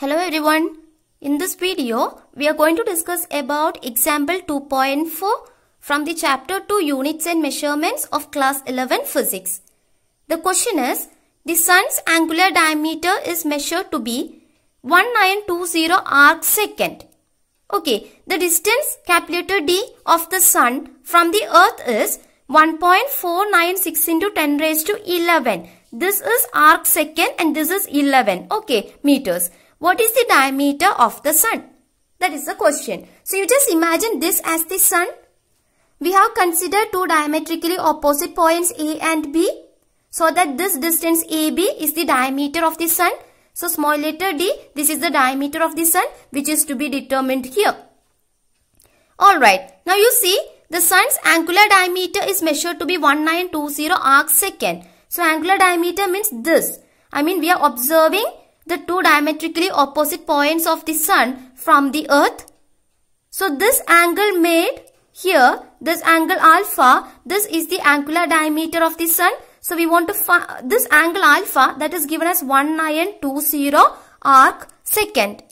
Hello everyone. In this video, we are going to discuss about example 2.4 from the chapter 2 units and measurements of class 11 physics. The question is, the sun's angular diameter is measured to be 1920 arc second. Okay, the distance calculated D of the sun from the earth is 1.496 into 10 raised to 11. This is arc second and this is 11. Okay, meters. What is the diameter of the sun? That is the question. So you just imagine this as the sun. We have considered two diametrically opposite points A and B. So that this distance AB is the diameter of the sun. So small letter d, this is the diameter of the sun which is to be determined here. Alright, now you see the sun's angular diameter is measured to be 1920 arc second. So angular diameter means this. I mean we are observing the two diametrically opposite points of the sun from the earth. So this angle made here, this angle alpha, this is the angular diameter of the sun. So we want to find this angle alpha that is given as 1920 arc second.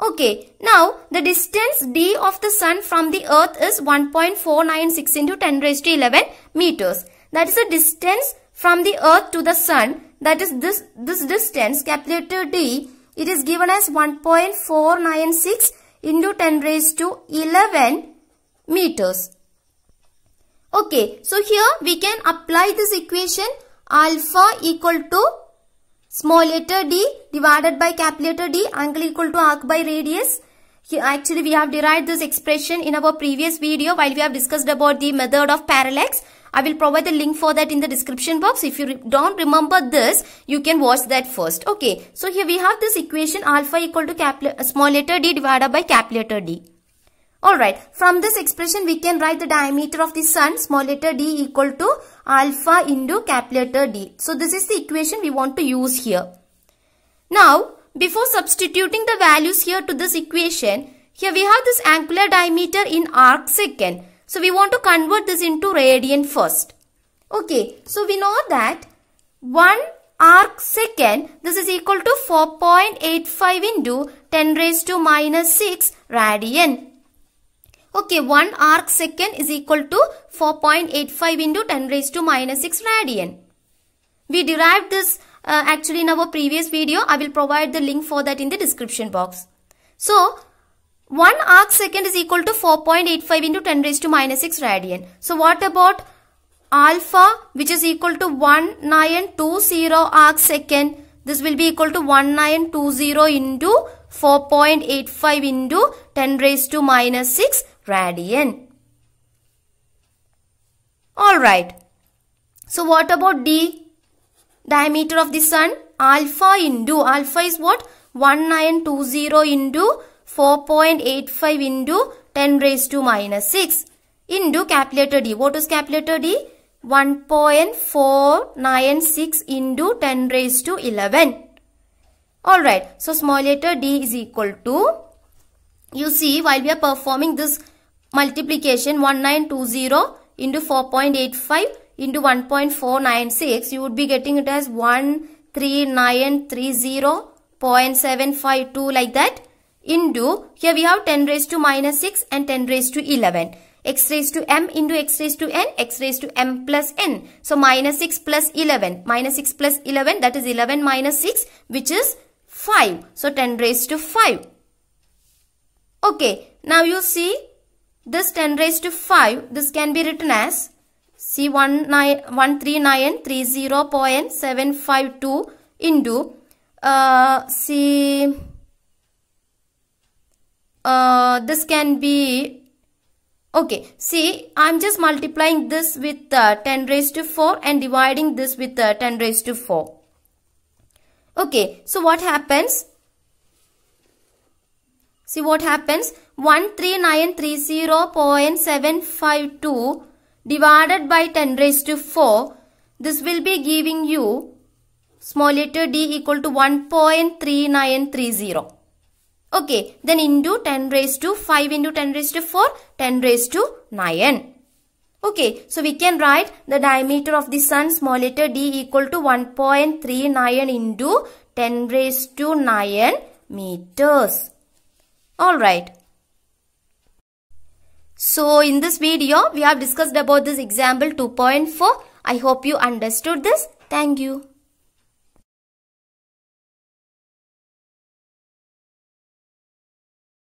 Okay, now the distance d of the sun from the earth is 1.496 into 10 raised to 11 meters. That is the distance from the earth to the sun that is this, this distance capital D it is given as 1.496 into 10 raised to 11 meters. Okay, so here we can apply this equation alpha equal to small letter d divided by capital letter D angle equal to arc by radius. Here actually we have derived this expression in our previous video while we have discussed about the method of parallax. I will provide the link for that in the description box. If you re don't remember this, you can watch that first. Okay. So here we have this equation alpha equal to cap small letter d divided by cap letter d. Alright, from this expression we can write the diameter of the sun small letter d equal to alpha into cap letter d. So this is the equation we want to use here. Now, before substituting the values here to this equation, here we have this angular diameter in arc second. So we want to convert this into radian first. Okay, so we know that 1 arc second, this is equal to 4.85 into 10 raised to minus 6 radian. Okay, 1 arc second is equal to 4.85 into 10 raised to minus 6 radian. We derived this uh, actually in our previous video. I will provide the link for that in the description box. So, 1 arc second is equal to 4.85 into 10 raised to minus 6 radian. So what about alpha which is equal to 1920 arc second? This will be equal to 1920 into 4.85 into 10 raised to minus 6 radian. Alright. So what about D? Diameter of the sun? Alpha into. Alpha is what? 1920 into 4.85 into 10 raised to minus 6 into calculator D. What is calculator D? 1.496 into 10 raised to 11. Alright, so small letter D is equal to, you see while we are performing this multiplication 1920 into 4.85 into 1.496, you would be getting it as 13930.752 like that into, here we have 10 raised to minus 6 and 10 raised to 11 x raised to m into x raised to n, x raised to m plus n. So minus 6 plus 11, minus 6 plus 11 that is 11 minus 6 which is 5. So 10 raised to 5. Okay, now you see this 10 raised to 5, this can be written as C 13930.752 into uh, C uh, this can be okay see I'm just multiplying this with uh, 10 raised to 4 and dividing this with uh, 10 raised to 4 okay so what happens see what happens 13930.752 divided by 10 raised to 4 this will be giving you small letter d equal to 1.3930 Okay, then into 10 raised to 5 into 10 raised to 4, 10 raised to 9. Okay, so we can write the diameter of the sun small letter d equal to 1.39 into 10 raised to 9 meters. Alright. So in this video, we have discussed about this example 2.4. I hope you understood this. Thank you.